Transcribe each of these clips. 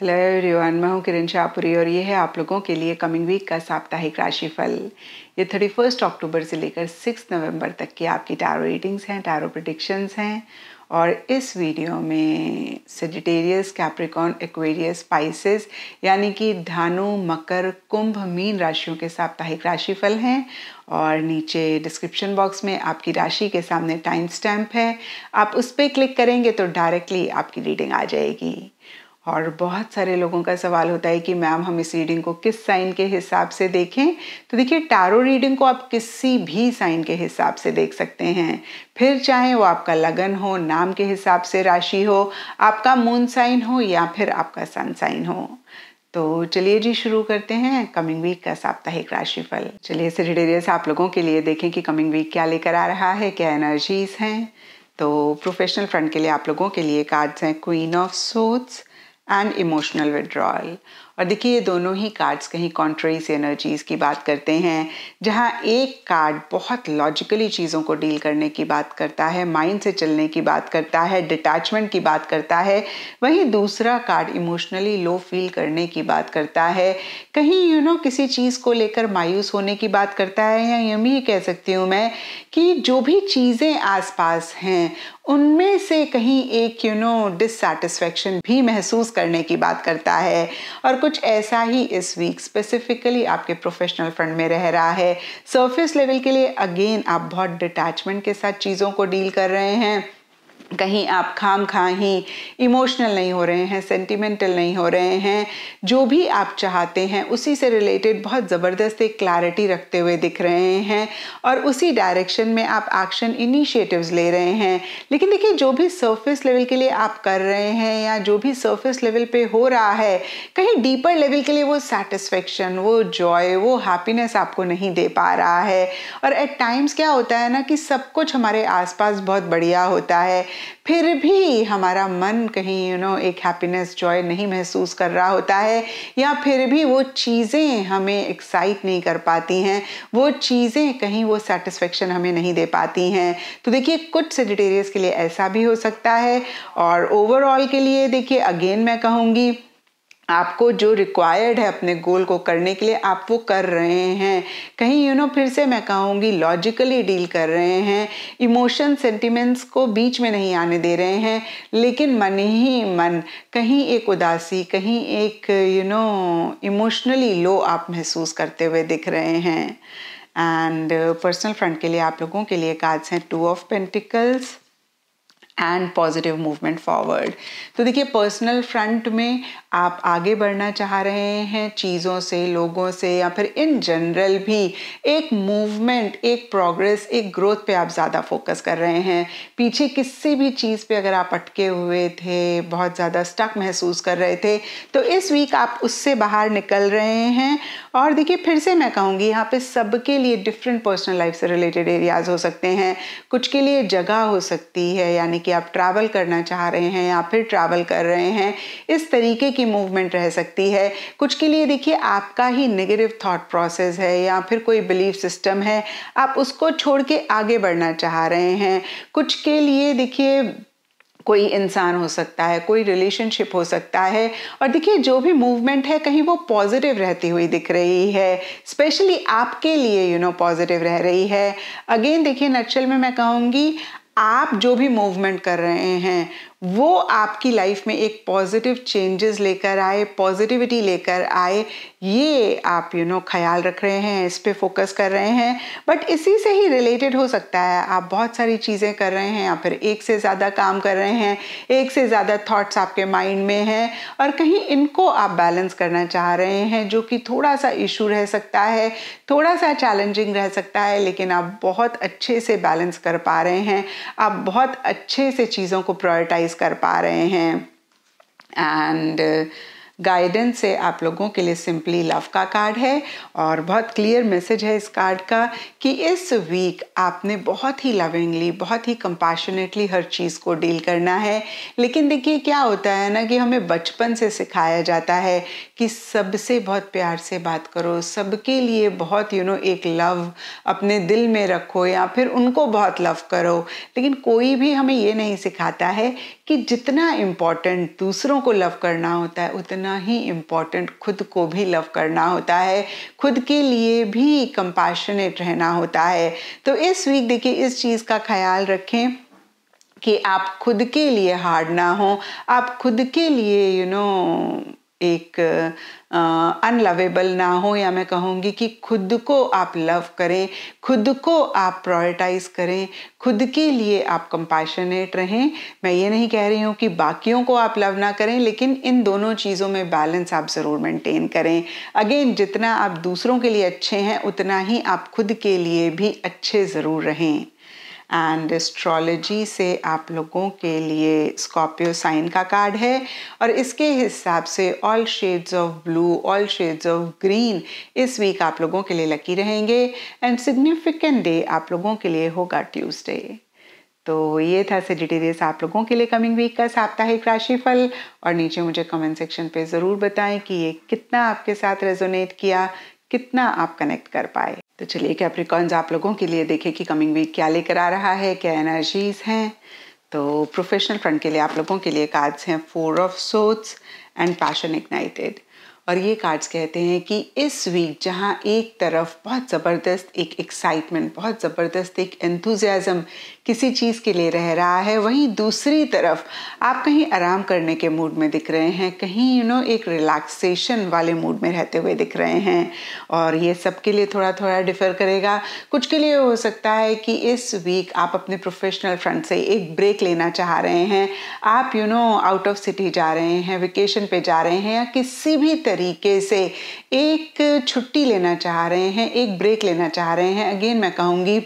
hello everyone मैं हूं किरण शाहपुरी और ये है आप लोगों के लिए कमिंग वीक का साप्ताहिक राशिफल ये थर्टी फर्स्ट अक्टूबर से लेकर सिक्स नवंबर तक की आपकी टैरो रीडिंग्स हैं टैरो प्रडिक्शंस हैं और इस वीडियो में सेजिटेरियस कैप्रिकॉन एक्वेरियस पाइसेस यानी कि धानु मकर कुंभ मीन राशियों के साप्ताहिक राशिफल हैं और नीचे डिस्क्रिप्शन बॉक्स में आपकी राशि के सामने टाइम स्टैम्प है आप उस पर क्लिक करेंगे तो डायरेक्टली आपकी रीडिंग आ जाएगी और बहुत सारे लोगों का सवाल होता है कि मैम हम इस रीडिंग को किस साइन के हिसाब से देखें तो देखिए टारो रीडिंग को आप किसी भी साइन के हिसाब से देख सकते हैं फिर चाहे वो आपका लगन हो नाम के हिसाब से राशि हो आपका मून साइन हो या फिर आपका सन साइन हो तो चलिए जी शुरू करते हैं कमिंग वीक का साप्ताहिक राशिफल चलिए सिटेरियस आप लोगों के लिए देखें कि कमिंग वीक क्या लेकर आ रहा है क्या एनर्जीज हैं तो प्रोफेशनल फ्रंट के लिए आप लोगों के लिए कार्ड्स हैं queen of swords and emotional withdrawal और देखिए ये दोनों ही कार्ड्स कहीं कॉन्ट्रेस एनर्जीज की बात करते हैं जहाँ एक कार्ड बहुत लॉजिकली चीज़ों को डील करने की बात करता है माइंड से चलने की बात करता है डिटैचमेंट की बात करता है वहीं दूसरा कार्ड इमोशनली लो फील करने की बात करता है कहीं यू you नो know, किसी चीज़ को लेकर मायूस होने की बात करता है या यूँ भी कह सकती हूँ मैं कि जो भी चीज़ें आसपास हैं उनमें से कहीं एक यू नो डिससेटिस्फेक्शन भी महसूस करने की बात करता है और कुछ ऐसा ही इस वीक स्पेसिफिकली आपके प्रोफेशनल फ्रंट में रह रहा है सरफेस लेवल के लिए अगेन आप बहुत डिटैचमेंट के साथ चीज़ों को डील कर रहे हैं कहीं आप खाम खा ही इमोशनल नहीं हो रहे हैं सेंटिमेंटल नहीं हो रहे हैं जो भी आप चाहते हैं उसी से रिलेटेड बहुत ज़बरदस्त एक क्लैरिटी रखते हुए दिख रहे हैं और उसी डायरेक्शन में आप एक्शन इनिशिएटिव्स ले रहे हैं लेकिन देखिए जो भी सरफेस लेवल के लिए आप कर रहे हैं या जो भी सरफेस लेवल पे हो रहा है कहीं डीपर लेवल के लिए वो सेटिस्फेक्शन वो जॉय वो हैप्पीनेस आपको नहीं दे पा रहा है और एट टाइम्स क्या होता है ना कि सब कुछ हमारे आसपास बहुत बढ़िया होता है फिर भी हमारा मन कहीं यू you नो know, एक हैप्पीनेस जॉय नहीं महसूस कर रहा होता है या फिर भी वो चीज़ें हमें एक्साइट नहीं कर पाती हैं वो चीज़ें कहीं वो सेटिस्फेक्शन हमें नहीं दे पाती हैं तो देखिए कुछ सेजिटेरियस के लिए ऐसा भी हो सकता है और ओवरऑल के लिए देखिए अगेन मैं कहूँगी आपको जो रिक्वायर्ड है अपने गोल को करने के लिए आप वो कर रहे हैं कहीं यू you नो know, फिर से मैं कहूँगी लॉजिकली डील कर रहे हैं इमोशन सेंटिमेंट्स को बीच में नहीं आने दे रहे हैं लेकिन मन ही मन कहीं एक उदासी कहीं एक यू नो इमोशनली लो आप महसूस करते हुए दिख रहे हैं एंड पर्सनल फ्रंट के लिए आप लोगों के लिए कार्ड्स हैं two of pentacles and positive movement forward तो देखिए पर्सनल फ्रंट में आप आगे बढ़ना चाह रहे हैं चीज़ों से लोगों से या फिर इन जनरल भी एक मूवमेंट एक प्रोग्रेस एक ग्रोथ पे आप ज़्यादा फोकस कर रहे हैं पीछे किसी भी चीज़ पे अगर आप अटके हुए थे बहुत ज़्यादा स्टक महसूस कर रहे थे तो इस वीक आप उससे बाहर निकल रहे हैं और देखिए फिर से मैं कहूँगी यहाँ पे सबके लिए डिफरेंट पर्सनल लाइफ से रिलेटेड एरियाज़ हो सकते हैं कुछ के लिए जगह हो सकती है यानी कि आप ट्रैवल करना चाह रहे हैं या फिर ट्रैवल कर रहे हैं इस तरीके की भी मूवमेंट रह सकती है कुछ के लिए देखिए आपका ही नेगेटिव थॉट प्रोसेस है या फिर कोई बिलीफ सिस्टम है आप उसको छोड़ के आगे बढ़ना चाह रहे हैं कुछ के लिए देखिए कोई इंसान हो सकता है कोई रिलेशनशिप हो सकता है और देखिए जो भी मूवमेंट है कहीं वो पॉजिटिव रहती हुई दिख रही है स्पेशली आपके लिए यू नो पॉजिटिव रह रही है अगेन देखिए नक्शल में मैं कहूँगी आप जो भी मूवमेंट कर रहे हैं वो आपकी लाइफ में एक पॉजिटिव चेंजेस लेकर आए पॉजिटिविटी लेकर आए ये आप यू you नो know, ख्याल रख रहे हैं इस पर फोकस कर रहे हैं बट इसी से ही रिलेटेड हो सकता है आप बहुत सारी चीज़ें कर रहे हैं या फिर एक से ज़्यादा काम कर रहे हैं एक से ज़्यादा थॉट्स आपके माइंड में हैं और कहीं इनको आप बैलेंस करना चाह रहे हैं जो कि थोड़ा सा इशू रह सकता है थोड़ा सा चैलेंजिंग रह सकता है लेकिन आप बहुत अच्छे से बैलेंस कर पा रहे हैं आप बहुत अच्छे से चीज़ों को प्रायोरिटाइज रियलाइज़ कर पा रहे हैं एंड गाइडेंस है आप लोगों के लिए सिंपली लव का कार्ड है और बहुत क्लियर मैसेज है इस कार्ड का कि इस वीक आपने बहुत ही लविंगली बहुत ही कंपैशनेटली हर चीज़ को डील करना है लेकिन देखिए क्या होता है ना कि हमें बचपन से सिखाया जाता है कि सबसे बहुत प्यार से बात करो सबके लिए बहुत यू you नो know, एक लव अपने दिल में रखो या फिर उनको बहुत लव करो लेकिन कोई भी हमें ये नहीं सिखाता है कि जितना इम्पॉर्टेंट दूसरों को लव करना होता है उतना उतना ही इम्पॉर्टेंट खुद को भी लव करना होता है खुद के लिए भी कंपैशनेट रहना होता है तो इस वीक देखिए इस चीज़ का ख्याल रखें कि आप खुद के लिए हार्ड ना हो आप खुद के लिए यू you नो know, एक अनलवेबल ना हो या मैं कहूँगी कि खुद को आप लव करें खुद को आप प्रायोरिटाइज करें खुद के लिए आप कंपैशनेट रहें मैं ये नहीं कह रही हूँ कि बाकियों को आप लव ना करें लेकिन इन दोनों चीज़ों में बैलेंस आप ज़रूर मेंटेन करें अगेन जितना आप दूसरों के लिए अच्छे हैं उतना ही आप खुद के लिए भी अच्छे ज़रूर रहें एंड एस्ट्रोलॉजी से आप लोगों के लिए स्कॉर्पियो साइन का कार्ड है और इसके हिसाब से all shades of blue all shades of green इस वीक आप लोगों के लिए लकी रहेंगे एंड सिग्निफिकेंट डे आप लोगों के लिए होगा ट्यूसडे तो ये था सेजिटेरियस आप लोगों के लिए कमिंग वीक का साप्ताहिक राशिफल और नीचे मुझे कमेंट सेक्शन पे ज़रूर बताएं कि ये कितना आपके साथ रेजोनेट किया कितना आप कनेक्ट कर पाए तो चलिए कैप्रिकॉन्स आप लोगों के लिए देखें कि कमिंग वीक क्या लेकर आ रहा है क्या एनर्जीज हैं तो प्रोफेशनल फ्रंट के लिए आप लोगों के लिए कार्ड्स हैं four of swords and passion ignited और ये कार्ड्स कहते हैं कि इस वीक जहाँ एक तरफ बहुत ज़बरदस्त एक एक्साइटमेंट बहुत ज़बरदस्त एक एंथुजियाज़म किसी चीज़ के लिए रह रहा है वहीं दूसरी तरफ आप कहीं आराम करने के मूड में दिख रहे हैं कहीं यू you नो know, एक रिलैक्सेशन वाले मूड में रहते हुए दिख रहे हैं और ये सबके लिए थोड़ा थोड़ा डिफर करेगा कुछ के लिए हो सकता है कि इस वीक आप अपने प्रोफेशनल फ्रंट से एक ब्रेक लेना चाह रहे हैं आप you know out of city जा रहे हैं वेकेशन पे जा रहे हैं या किसी भी तरह तरीके से एक छुट्टी लेना चाह रहे हैं एक ब्रेक लेना चाह रहे हैं अगेन मैं कहूँगी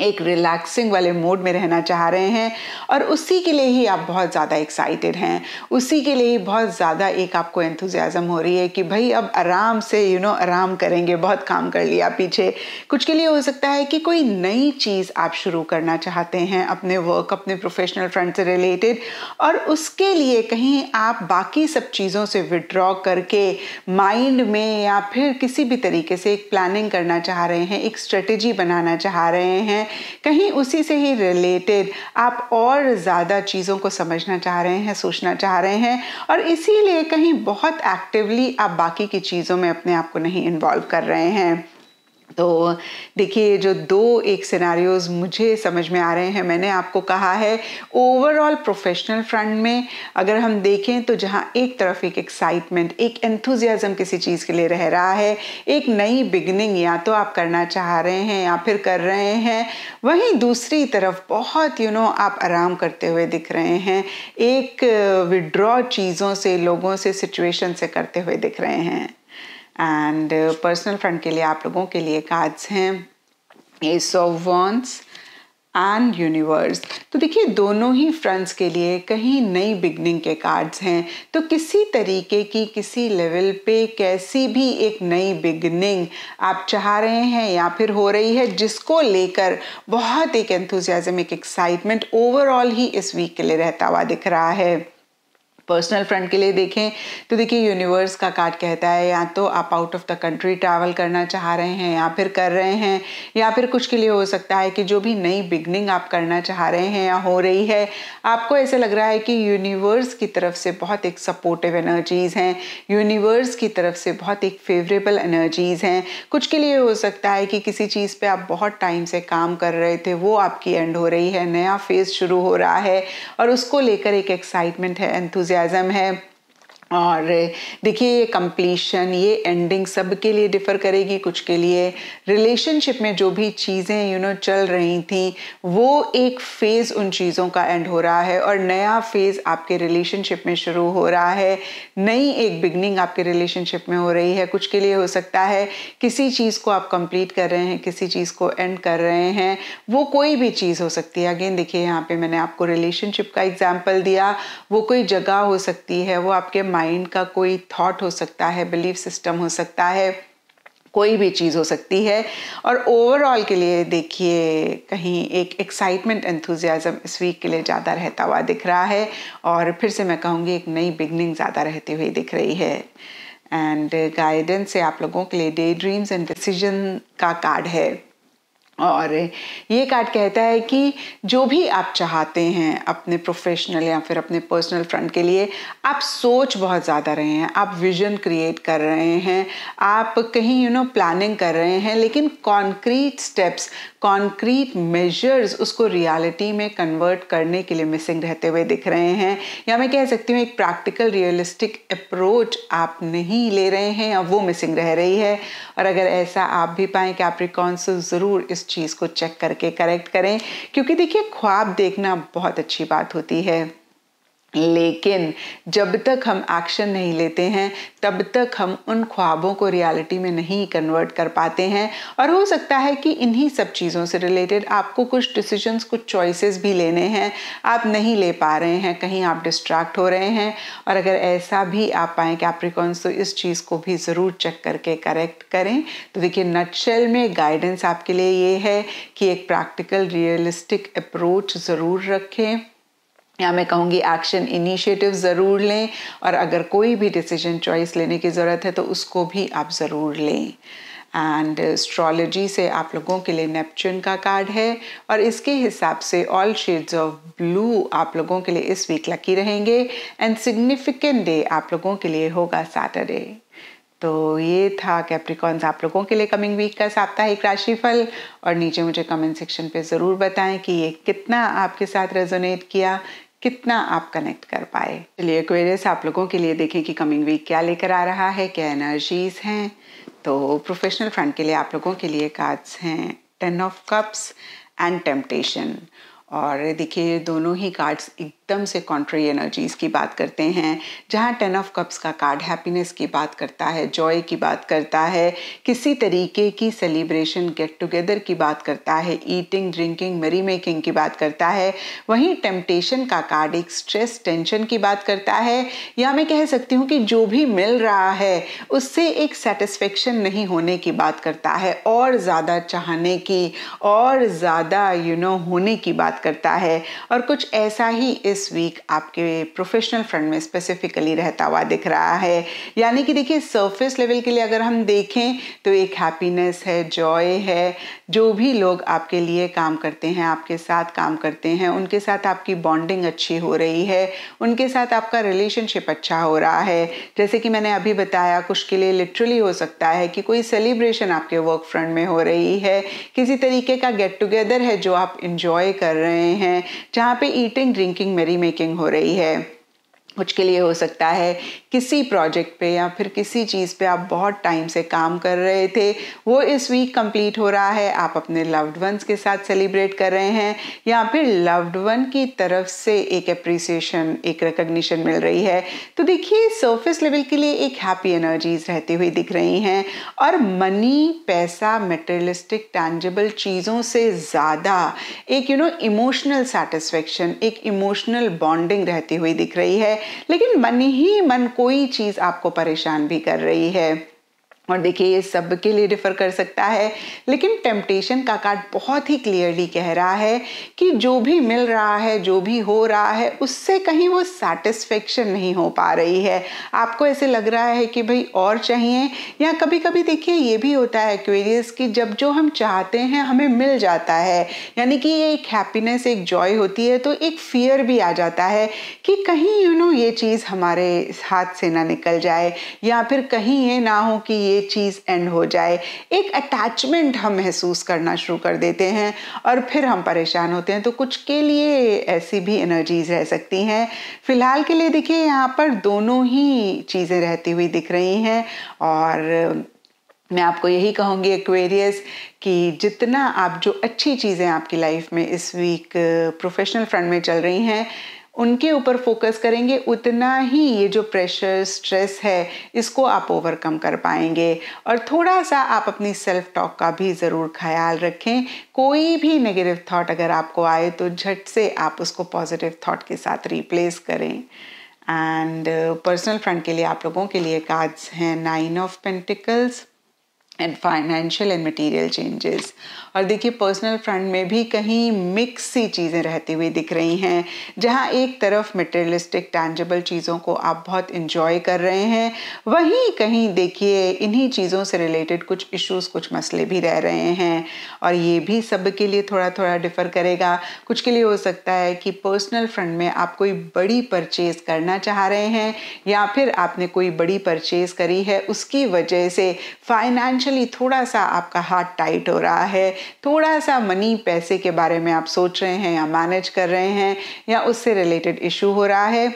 एक रिलैक्सिंग वाले मोड में रहना चाह रहे हैं और उसी के लिए ही आप बहुत ज़्यादा एक्साइटेड हैं उसी के लिए ही बहुत ज़्यादा एक आपको एंथुजियाज़म हो रही है कि भाई अब आराम से यू you नो know, आराम करेंगे बहुत काम कर लिया पीछे कुछ के लिए हो सकता है कि कोई नई चीज़ आप शुरू करना चाहते हैं अपने वर्क अपने प्रोफेशनल फ्रंट से रिलेटेड और उसके लिए कहीं आप बाकी सब चीज़ों से विड्रॉ करके माइंड में या फिर किसी भी तरीके से एक प्लानिंग करना चाह रहे हैं एक स्ट्रेटेजी बनाना चाह रहे हैं हैं कहीं उसी से ही रिलेटेड आप और ज़्यादा चीज़ों को समझना चाह रहे हैं सोचना चाह रहे हैं और इसीलिए कहीं बहुत एक्टिवली आप बाकी की चीज़ों में अपने आप को नहीं इन्वॉल्व कर रहे हैं तो देखिए जो दो एक सिनारियोज मुझे समझ में आ रहे हैं मैंने आपको कहा है ओवरऑल प्रोफेशनल फ्रंट में अगर हम देखें तो जहाँ एक तरफ एक एक्साइटमेंट एक एंथुजियाज़म किसी चीज़ के लिए रह रहा है एक नई बिगनिंग या तो आप करना चाह रहे हैं या फिर कर रहे हैं वहीं दूसरी तरफ बहुत यू you नो know, आप आराम करते हुए दिख रहे हैं एक विड्रॉ चीज़ों से लोगों से सिचुएशन से करते हुए दिख रहे हैं एंड पर्सनल फ्रेंड के लिए आप लोगों के लिए कार्ड्स हैं ace of wands and universe तो देखिए दोनों ही फ्रेंड्स के लिए कहीं नई बिगनिंग के कार्ड्स हैं तो किसी तरीके की किसी लेवल पे कैसी भी एक नई बिगनिंग आप चाह रहे हैं या फिर हो रही है जिसको लेकर बहुत एक एंथुजियाजम एक एक्साइटमेंट ओवरऑल ही इस वीक के लिए रहता हुआ दिख रहा है पर्सनल फ्रंट के लिए देखें तो देखिए यूनिवर्स का कार्ड कहता है या तो आप out of the country travel करना चाह रहे हैं या फिर कर रहे हैं या फिर कुछ के लिए हो सकता है कि जो भी नई बिगनिंग आप करना चाह रहे हैं या हो रही है आपको ऐसे लग रहा है कि यूनिवर्स की तरफ से बहुत एक सपोर्टिव एनर्जीज़ हैं यूनिवर्स की तरफ से बहुत एक फेवरेबल एनर्जीज़ हैं कुछ के लिए हो सकता है कि किसी चीज़ पर आप बहुत टाइम से काम कर रहे थे वो आपकी एंड हो रही है नया फेज़ शुरू हो रहा है और उसको लेकर एक एक्साइटमेंट है एंथुजिया एंथुजियाज़म है और देखिए ये कंप्लीशन ये एंडिंग सब के लिए डिफ़र करेगी कुछ के लिए रिलेशनशिप में जो भी चीज़ें यू नो चल रही थी वो एक फ़ेज़ उन चीज़ों का एंड हो रहा है और नया फ़ेज़ आपके रिलेशनशिप में शुरू हो रहा है नई एक बिगनिंग आपके रिलेशनशिप में हो रही है कुछ के लिए हो सकता है किसी चीज़ को आप कंप्लीट कर रहे हैं किसी चीज़ को एंड कर रहे हैं वो कोई भी चीज़ हो सकती है अगेन देखिए यहाँ पर मैंने आपको रिलेशनशिप का एग्ज़ाम्पल दिया वो कोई जगह हो सकती है वो आपके माइंड का कोई थॉट हो सकता है बिलीफ सिस्टम हो सकता है कोई भी चीज़ हो सकती है और ओवरऑल के लिए देखिए कहीं एक एक्साइटमेंट एंथुजियाज़म इस वीक के लिए ज़्यादा रहता हुआ दिख रहा है और फिर से मैं कहूँगी एक नई बिगनिंग ज़्यादा रहती हुई दिख रही है एंड गाइडेंस से आप लोगों के लिए डे ड्रीम्स एंड डिसीजन का कार्ड है और ये कार्ड कहता है कि जो भी आप चाहते हैं अपने प्रोफेशनल या फिर अपने पर्सनल फ्रंट के लिए आप सोच बहुत ज़्यादा रहे हैं आप विजन क्रिएट कर रहे हैं आप कहीं यू नो प्लानिंग कर रहे हैं लेकिन कॉन्क्रीट स्टेप्स कॉन्क्रीट मेजर्स उसको रियलिटी में कन्वर्ट करने के लिए मिसिंग रहते हुए दिख रहे हैं या मैं कह सकती हूँ एक प्रैक्टिकल रियलिस्टिक अप्रोच आप नहीं ले रहे हैं और वो मिसिंग रह रही है और अगर ऐसा आप भी पाएँ कि आप रिकॉन्सल ज़रूर इस चीज़ को चेक करके करेक्ट करें क्योंकि देखिए ख्वाब देखना बहुत अच्छी बात होती है लेकिन जब तक हम एक्शन नहीं लेते हैं तब तक हम उन ख्वाबों को रियलिटी में नहीं कन्वर्ट कर पाते हैं और हो सकता है कि इन्हीं सब चीज़ों से रिलेटेड आपको कुछ डिसीजंस कुछ चॉइसेस भी लेने हैं आप नहीं ले पा रहे हैं कहीं आप डिस्ट्रैक्ट हो रहे हैं और अगर ऐसा भी आप पाएँ कैप्रिकॉन्स तो इस चीज़ को भी ज़रूर चेक करके करेक्ट करें तो देखिए नटशेल में गाइडेंस आपके लिए ये है कि एक प्रैक्टिकल रियलिस्टिक अप्रोच ज़रूर रखें या मैं कहूँगी एक्शन इनिशिएटिव ज़रूर लें और अगर कोई भी डिसीजन चॉइस लेने की ज़रूरत है तो उसको भी आप ज़रूर लें एंड एस्ट्रोलॉजी uh, से आप लोगों के लिए नेपच्यून का कार्ड है और इसके हिसाब से ऑल शेड्स ऑफ ब्लू आप लोगों के लिए इस वीक लकी रहेंगे एंड सिग्निफिकेंट डे आप लोगों के लिए होगा सैटरडे तो ये था कैप्रिकॉन्स आप लोगों के लिए कमिंग वीक का साप्ताहिक राशिफल और नीचे मुझे कमेंट सेक्शन पे ज़रूर बताएं कि ये कितना आपके साथ रेजोनेट किया कितना आप कनेक्ट कर पाए चलिए एक्वेरियस आप लोगों के लिए देखें कि कमिंग वीक क्या लेकर आ रहा है क्या एनर्जीज हैं तो प्रोफेशनल फ्रंट के लिए आप लोगों के लिए कार्ड्स हैं ten of cups and temptation और देखिए दोनों ही कार्ड्स एकदम से कॉन्ट्री एनर्जीज की बात करते हैं जहाँ टेन ऑफ कप्स का कार्ड हैप्पीनेस की बात करता है जॉय की बात करता है किसी तरीके की सेलिब्रेशन गेट टुगेदर की बात करता है ईटिंग ड्रिंकिंग मेरी मेकिंग की बात करता है वहीं टेम्पटेशन का कार्ड एक स्ट्रेस टेंशन की बात करता है या मैं कह सकती हूँ कि जो भी मिल रहा है उससे एक सेटिस्फेक्शन नहीं होने की बात करता है और ज़्यादा चाहने की और ज़्यादा यू नो होने की बात करता है और कुछ ऐसा ही इस दिस वीक आपके प्रोफेशनल फ्रंट में स्पेसिफिकली रहता हुआ दिख रहा है यानी कि देखिए सरफेस लेवल के लिए अगर हम देखें तो एक हैप्पीनेस है जॉय है जो भी लोग आपके लिए काम करते हैं आपके साथ काम करते हैं उनके साथ आपकी बॉन्डिंग अच्छी हो रही है उनके साथ आपका रिलेशनशिप अच्छा हो रहा है जैसे कि मैंने अभी बताया कुछ के लिए लिटरली हो सकता है कि कोई सेलिब्रेशन आपके वर्क फ्रंट में हो रही है किसी तरीके का गेट टुगेदर है जो आप इंजॉय कर रहे हैं जहाँ पे ईटिंग ड्रिंकिंग में मेरी मेकिंग हो रही है कुछ के लिए हो सकता है किसी प्रोजेक्ट पे या फिर किसी चीज़ पे आप बहुत टाइम से काम कर रहे थे वो इस वीक कंप्लीट हो रहा है आप अपने लव्ड वंस के साथ सेलिब्रेट कर रहे हैं या फिर लव्ड वन की तरफ से एक अप्रिसिएशन एक रिकग्निशन मिल रही है तो देखिए सरफेस लेवल के लिए एक हैप्पी एनर्जीज रहती हुई दिख रही हैं और मनी पैसा मटेरियलिस्टिक टैंजेबल चीज़ों से ज़्यादा एक यू नो इमोशनल सेटिस्फेक्शन एक इमोशनल बॉन्डिंग रहती हुई दिख रही है लेकिन मन ही मन कोई चीज़ आपको परेशान भी कर रही है और देखिए ये सब के लिए डिफ़र कर सकता है लेकिन टेम्पटेशन का कार्ड बहुत ही क्लियरली कह रहा है कि जो भी मिल रहा है जो भी हो रहा है उससे कहीं वो सेटिस्फेक्शन नहीं हो पा रही है आपको ऐसे लग रहा है कि भाई और चाहिए या कभी कभी देखिए ये भी होता है क्वेरियस कि जब जो हम चाहते हैं हमें मिल जाता है यानी कि ये एक हैप्पीनेस एक जॉय होती है तो एक फियर भी आ जाता है कि कहीं यू you नो know, ये चीज़ हमारे हाथ से ना निकल जाए या फिर कहीं ये ना हो कि ये ये चीज़ एंड हो जाए एक अटैचमेंट हम महसूस करना शुरू कर देते हैं और फिर हम परेशान होते हैं तो कुछ के लिए ऐसी भी एनर्जीज रह सकती हैं फ़िलहाल के लिए देखिए यहाँ पर दोनों ही चीज़ें रहती हुई दिख रही हैं और मैं आपको यही कहूँगी एक्वेरियस कि जितना आप जो अच्छी चीज़ें आपकी लाइफ में इस वीक प्रोफेशनल फ्रंट में चल रही हैं उनके ऊपर फोकस करेंगे उतना ही ये जो प्रेशर स्ट्रेस है इसको आप ओवरकम कर पाएंगे और थोड़ा सा आप अपनी सेल्फ टॉक का भी ज़रूर ख्याल रखें कोई भी नेगेटिव थॉट अगर आपको आए तो झट से आप उसको पॉजिटिव थॉट के साथ रिप्लेस करें एंड पर्सनल फ्रेंड के लिए आप लोगों के लिए कार्ड्स हैं nine of pentacles and financial and material changes और देखिए पर्सनल फ्रंट में भी कहीं मिक्स सी चीज़ें रहती हुई दिख रही हैं जहाँ एक तरफ मटेरियलिस्टिक टैंजेबल चीज़ों को आप बहुत इंजॉय कर रहे हैं वहीं कहीं देखिए इन्हीं चीज़ों से रिलेटेड कुछ इश्यूज कुछ मसले भी रह रहे हैं और ये भी सब के लिए थोड़ा थोड़ा डिफर करेगा कुछ के लिए हो सकता है कि पर्सनल फ्रंट में आप कोई बड़ी परचेज करना चाह रहे हैं या फिर आपने कोई बड़ी परचेज करी है उसकी वजह से फाइनेंशियल एक्चुअली थोड़ा सा आपका हार्ट टाइट हो रहा है थोड़ा सा मनी पैसे के बारे में आप सोच रहे हैं या मैनेज कर रहे हैं या उससे रिलेटेड इशू हो रहा है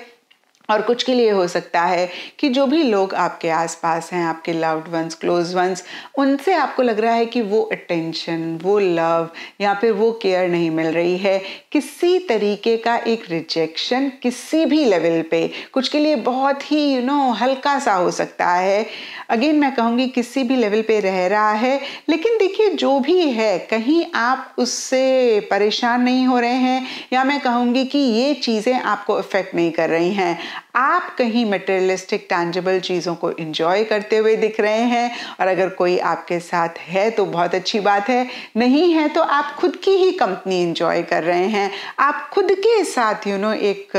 और कुछ के लिए हो सकता है कि जो भी लोग आपके आसपास हैं आपके लव्ड वंस क्लोज वंस उनसे आपको लग रहा है कि वो अटेंशन वो लव या फिर वो केयर नहीं मिल रही है किसी तरीके का एक रिजेक्शन किसी भी लेवल पे कुछ के लिए बहुत ही यू you नो know, हल्का सा हो सकता है अगेन मैं कहूँगी किसी भी लेवल पे रह रहा है लेकिन देखिए जो भी है कहीं आप उससे परेशान नहीं हो रहे हैं या मैं कहूँगी कि ये चीज़ें आपको अफेक्ट नहीं कर रही हैं आप कहीं मटेरियलिस्टिक टैंजेबल चीज़ों को इंजॉय करते हुए दिख रहे हैं और अगर कोई आपके साथ है तो बहुत अच्छी बात है नहीं है तो आप खुद की ही कंपनी इंजॉय कर रहे हैं आप खुद के साथ यू you नो know, एक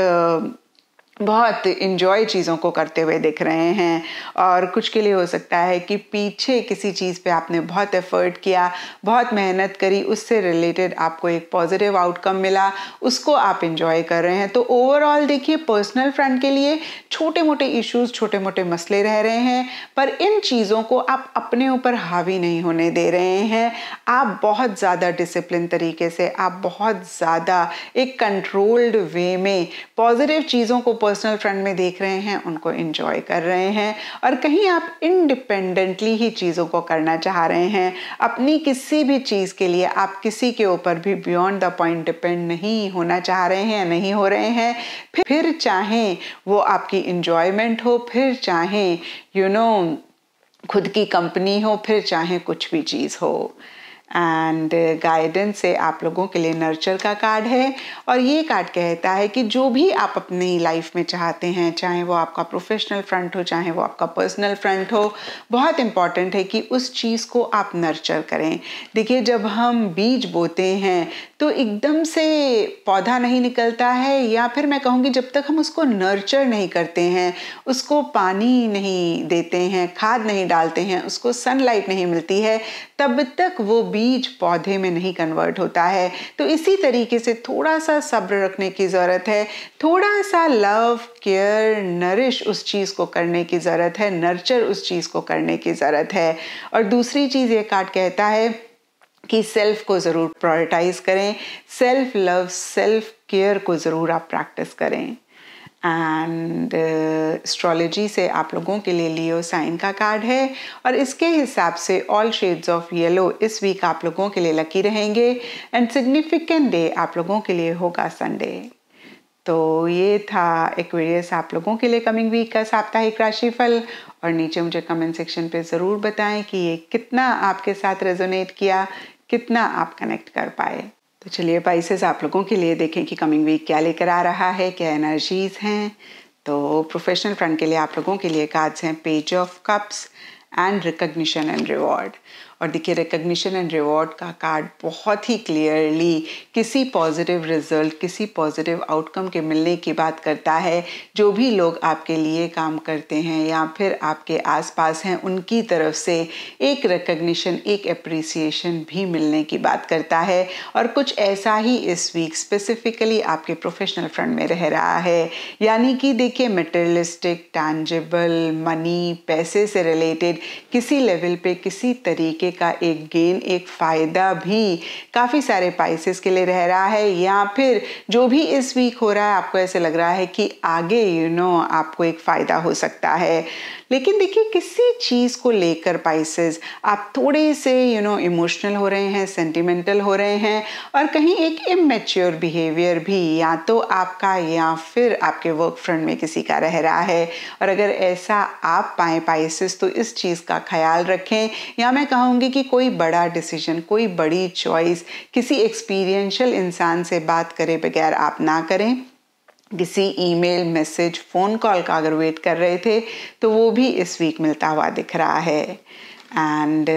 बहुत इन्जॉय चीज़ों को करते हुए दिख रहे हैं और कुछ के लिए हो सकता है कि पीछे किसी चीज़ पे आपने बहुत एफर्ट किया बहुत मेहनत करी उससे रिलेटेड आपको एक पॉजिटिव आउटकम मिला उसको आप इन्जॉय कर रहे हैं तो ओवरऑल देखिए पर्सनल फ्रंट के लिए छोटे मोटे इश्यूज छोटे मोटे मसले रह रहे हैं पर इन चीज़ों को आप अपने ऊपर हावी नहीं होने दे रहे हैं आप बहुत ज़्यादा डिसिप्लिन तरीके से आप बहुत ज़्यादा एक कंट्रोल्ड वे में पॉजिटिव चीज़ों को पर्सनल फ्रेंड में देख रहे हैं उनको इन्जॉय कर रहे हैं और कहीं आप इंडिपेंडेंटली ही चीज़ों को करना चाह रहे हैं अपनी किसी भी चीज़ के लिए आप किसी के ऊपर भी बियॉन्ड द पॉइंट डिपेंड नहीं होना चाह रहे हैं नहीं हो रहे हैं फिर चाहें वो आपकी इन्जॉयमेंट हो फिर चाहें यू you नो know, खुद की कंपनी हो फिर चाहे कुछ भी चीज़ हो एंड गाइडेंस uh, से आप लोगों के लिए नर्चर का कार्ड है और ये कार्ड कहता है कि जो भी आप अपनी लाइफ में चाहते हैं चाहे वो आपका प्रोफेशनल फ्रंट हो चाहे वो आपका पर्सनल फ्रंट हो बहुत इम्पॉर्टेंट है कि उस चीज़ को आप नर्चर करें देखिए जब हम बीज बोते हैं तो एकदम से पौधा नहीं निकलता है या फिर मैं कहूँगी जब तक हम उसको नर्चर नहीं करते हैं उसको पानी नहीं देते हैं खाद नहीं डालते हैं उसको सनलाइट नहीं मिलती है तब तक वो बीज पौधे में नहीं कन्वर्ट होता है तो इसी तरीके से थोड़ा सा सब्र रखने की ज़रूरत है थोड़ा सा लव केयर नरिश उस चीज़ को करने की ज़रूरत है नर्चर उस चीज़ को करने की ज़रूरत है और दूसरी चीज़ ये कार्ड कहता है कि सेल्फ को ज़रूर प्रायोरिटाइज़ करें सेल्फ लव सेल्फ केयर को ज़रूर आप प्रैक्टिस करें एंड एस्ट्रोलॉजी uh, से आप लोगों के लिए लियो साइन का कार्ड है और इसके हिसाब से ऑल शेड्स ऑफ येलो इस वीक आप लोगों के लिए लकी रहेंगे एंड सिग्निफिकेंट डे आप लोगों के लिए होगा संडे तो ये था एक्वेरियस आप लोगों के लिए कमिंग वीक का साप्ताहिक राशिफल और नीचे मुझे कमेंट सेक्शन पे ज़रूर बताएं कि ये कितना आपके साथ रेजोनेट किया कितना आप कनेक्ट कर पाए तो चलिए पाइसेस आप लोगों के लिए देखें कि कमिंग वीक क्या लेकर आ रहा है क्या एनर्जीज हैं तो प्रोफेशनल फ्रंट के लिए आप लोगों के लिए कार्ड्स हैं page of cups and recognition and reward और देखिए रिकग्निशन एंड रिवॉर्ड का कार्ड बहुत ही क्लियरली किसी पॉजिटिव रिजल्ट किसी पॉजिटिव आउटकम के मिलने की बात करता है जो भी लोग आपके लिए काम करते हैं या फिर आपके आसपास हैं उनकी तरफ से एक रिकग्निशन एक अप्रिसिएशन भी मिलने की बात करता है और कुछ ऐसा ही इस वीक स्पेसिफिकली आपके प्रोफेशनल फ्रंट में रह रहा है यानी कि देखिए मटेरियलिस्टिक टैंजेबल मनी पैसे से रिलेटेड किसी लेवल पे किसी तरीके तरीके का एक गेन एक फ़ायदा भी काफ़ी सारे पाइसिस के लिए रह रहा है या फिर जो भी इस वीक हो रहा है आपको ऐसे लग रहा है कि आगे यू you नो know, आपको एक फ़ायदा हो सकता है लेकिन देखिए किसी चीज़ को लेकर पाइसिस आप थोड़े से यू नो इमोशनल हो रहे हैं सेंटिमेंटल हो रहे हैं और कहीं एक इमेच्योर बिहेवियर भी या तो आपका या फिर आपके वर्क फ्रेंड में किसी का रह रहा है और अगर ऐसा आप पाए पाइसिस तो इस चीज़ का ख्याल रखें या मैं कहूँ चाहूँगी कि कोई बड़ा डिसीजन कोई बड़ी चॉइस किसी एक्सपीरियंशियल इंसान से बात करे बगैर आप ना करें किसी ईमेल मैसेज फ़ोन कॉल का अगर वेट कर रहे थे तो वो भी इस वीक मिलता हुआ दिख रहा है एंड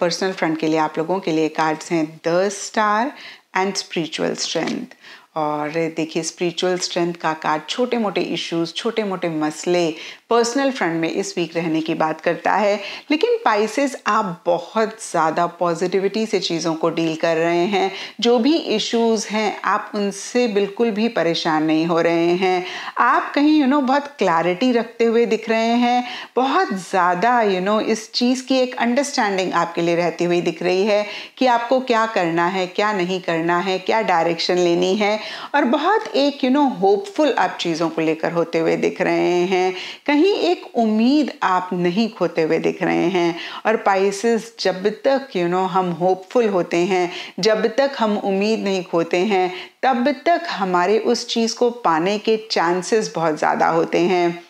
पर्सनल फ्रंट के लिए आप लोगों के लिए कार्ड्स हैं the star and spiritual strength और देखिए स्पिरिचुअल स्ट्रेंथ का कार्ड छोटे मोटे इश्यूज छोटे मोटे मसले पर्सनल फ्रंट में इस वीक रहने की बात करता है लेकिन पाइसेस आप बहुत ज़्यादा पॉजिटिविटी से चीज़ों को डील कर रहे हैं जो भी इश्यूज हैं आप उनसे बिल्कुल भी परेशान नहीं हो रहे हैं आप कहीं यू नो बहुत क्लैरिटी रखते हुए दिख रहे हैं बहुत ज़्यादा यू नो इस चीज़ की एक अंडरस्टैंडिंग आपके लिए रहती हुई दिख रही है कि आपको क्या करना है क्या नहीं करना है क्या डायरेक्शन लेनी है और बहुत एक यू नो होपफुल आप चीज़ों को लेकर होते हुए दिख रहे हैं कहीं एक उम्मीद आप नहीं खोते हुए दिख रहे हैं और पाइसिस जब तक यू you नो know, हम होपफुल होते हैं जब तक हम उम्मीद नहीं खोते हैं तब तक हमारे उस चीज़ को पाने के चांसेस बहुत ज़्यादा होते हैं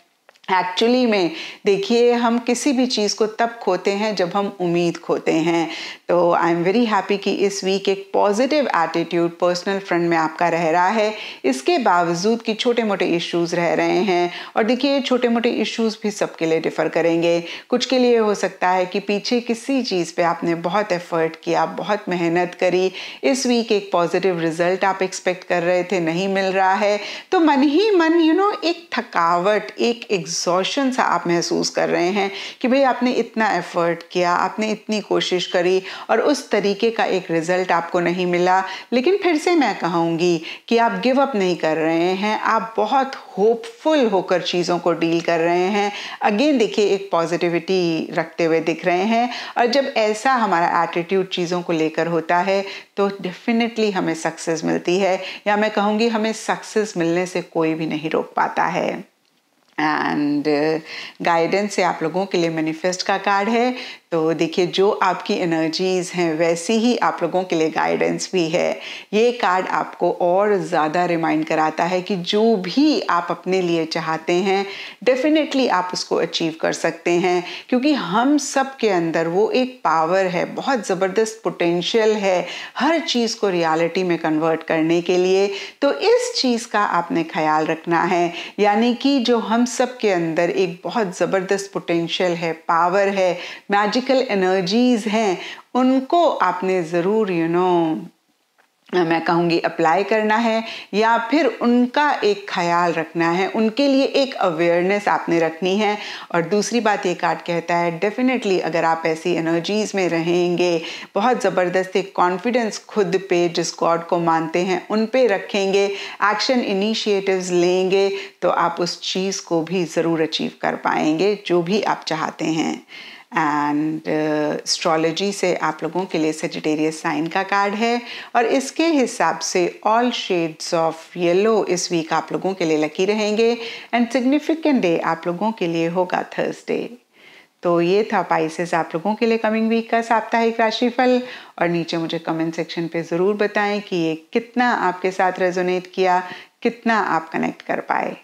एक्चुअली में देखिए हम किसी भी चीज़ को तब खोते हैं जब हम उम्मीद खोते हैं तो आई एम वेरी हैप्पी कि इस वीक एक पॉजिटिव एटीट्यूड पर्सनल फ्रंट में आपका रह रहा है इसके बावजूद कि छोटे मोटे इश्यूज रह रहे हैं और देखिए छोटे मोटे इश्यूज भी सबके लिए डिफ़र करेंगे कुछ के लिए हो सकता है कि पीछे किसी चीज़ पर आपने बहुत एफर्ट किया बहुत मेहनत करी इस वीक एक पॉजिटिव रिजल्ट आप एक्सपेक्ट कर रहे थे नहीं मिल रहा है तो मन ही मन यू you नो know, एक थकावट एक एक एग्जॉशन सा आप महसूस कर रहे हैं कि भाई आपने इतना एफर्ट किया आपने इतनी कोशिश करी और उस तरीके का एक रिजल्ट आपको नहीं मिला लेकिन फिर से मैं कहूँगी कि आप गिव अप नहीं कर रहे हैं आप बहुत होपफुल होकर चीज़ों को डील कर रहे हैं अगेन देखिए एक पॉजिटिविटी रखते हुए दिख रहे हैं और जब ऐसा हमारा एटीट्यूड चीज़ों को लेकर होता है तो डेफिनेटली हमें सक्सेस मिलती है या मैं कहूँगी हमें सक्सेस मिलने से कोई भी नहीं रोक पाता है एंड गाइडेंस uh, से आप लोगों के लिए मैनिफेस्ट का कार्ड है तो देखिए जो आपकी एनर्जीज हैं वैसी ही आप लोगों के लिए गाइडेंस भी है ये कार्ड आपको और ज़्यादा रिमाइंड कराता है कि जो भी आप अपने लिए चाहते हैं डेफिनेटली आप उसको अचीव कर सकते हैं क्योंकि हम सब के अंदर वो एक पावर है बहुत ज़बरदस्त पोटेंशियल है हर चीज़ को रियालिटी में कन्वर्ट करने के लिए तो इस चीज़ का आपने ख्याल रखना है यानी कि जो हम सब के अंदर एक बहुत ज़बरदस्त पोटेंशियल है पावर है मैजिकल एनर्जीज़ हैं उनको आपने ज़रूर यू नो मैं कहूँगी अप्लाई करना है या फिर उनका एक ख्याल रखना है उनके लिए एक अवेयरनेस आपने रखनी है और दूसरी बात ये कार्ड कहता है डेफिनेटली अगर आप ऐसी एनर्जीज में रहेंगे बहुत ज़बरदस्त एक कॉन्फिडेंस खुद पे जिस गॉड को मानते हैं उन पे रखेंगे एक्शन इनिशिएटिव्स लेंगे तो आप उस चीज़ को भी ज़रूर अचीव कर पाएंगे जो भी आप चाहते हैं एंड एस्ट्रोलॉजी uh, से आप लोगों के लिए सेजिटेरियस साइन का कार्ड है और इसके हिसाब से ऑल शेड्स ऑफ येलो इस वीक आप लोगों के लिए लकी रहेंगे एंड सिग्निफिकेंट डे आप लोगों के लिए होगा थर्सडे तो ये था पाइसेस आप लोगों के लिए कमिंग वीक का साप्ताहिक राशिफल और नीचे मुझे कमेंट सेक्शन पे ज़रूर बताएं कि ये कितना आपके साथ रेजोनेट किया कितना आप कनेक्ट कर पाए